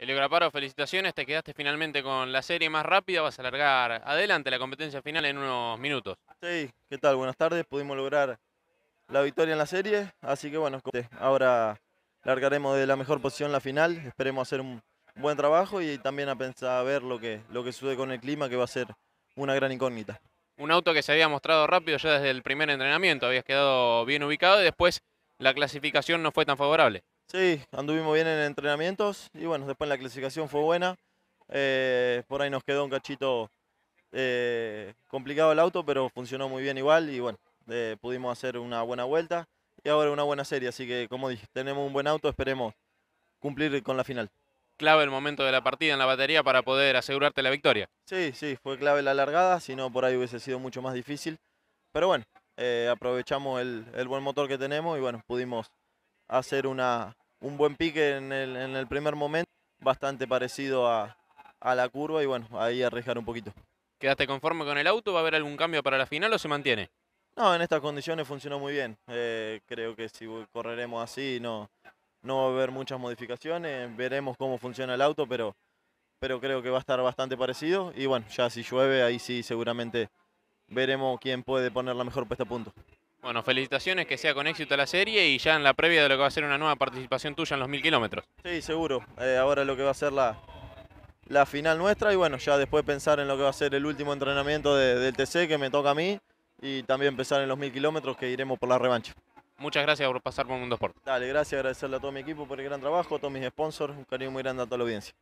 Elio Graparo, felicitaciones, te quedaste finalmente con la serie más rápida, vas a alargar adelante la competencia final en unos minutos. Sí, ¿qué tal? Buenas tardes, pudimos lograr la victoria en la serie, así que bueno, ahora largaremos de la mejor posición la final, esperemos hacer un buen trabajo y también a pensar a ver lo que, lo que sucede con el clima, que va a ser una gran incógnita. Un auto que se había mostrado rápido ya desde el primer entrenamiento, habías quedado bien ubicado y después la clasificación no fue tan favorable. Sí, anduvimos bien en entrenamientos y bueno, después la clasificación fue buena. Eh, por ahí nos quedó un cachito eh, complicado el auto, pero funcionó muy bien igual y bueno, eh, pudimos hacer una buena vuelta y ahora una buena serie. Así que como dije, tenemos un buen auto, esperemos cumplir con la final. Clave el momento de la partida en la batería para poder asegurarte la victoria. Sí, sí, fue clave la largada, si no por ahí hubiese sido mucho más difícil. Pero bueno, aprovechamos el buen motor que tenemos y bueno, pudimos hacer un buen pique en el, primer momento, bastante parecido a, la curva y bueno, ahí arriesgar un poquito. ¿Quedaste conforme con el auto? ¿Va a haber algún cambio para la final o se mantiene? No, en estas condiciones funcionó muy bien. Eh, creo que si correremos así no, no va a haber muchas modificaciones. Veremos cómo funciona el auto, pero, pero creo que va a estar bastante parecido. Y bueno, ya si llueve, ahí sí seguramente veremos quién puede poner la mejor puesta a punto. Bueno, felicitaciones, que sea con éxito la serie y ya en la previa de lo que va a ser una nueva participación tuya en los mil kilómetros. Sí, seguro. Eh, ahora lo que va a ser la, la final nuestra y bueno, ya después pensar en lo que va a ser el último entrenamiento del TC que me toca a mí y también pensar en los mil kilómetros que iremos por la revancha. Muchas gracias por pasar por Mundo Sport. Dale, gracias, agradecerle a todo mi equipo por el gran trabajo, a todos mis sponsors, un cariño muy grande a toda la audiencia.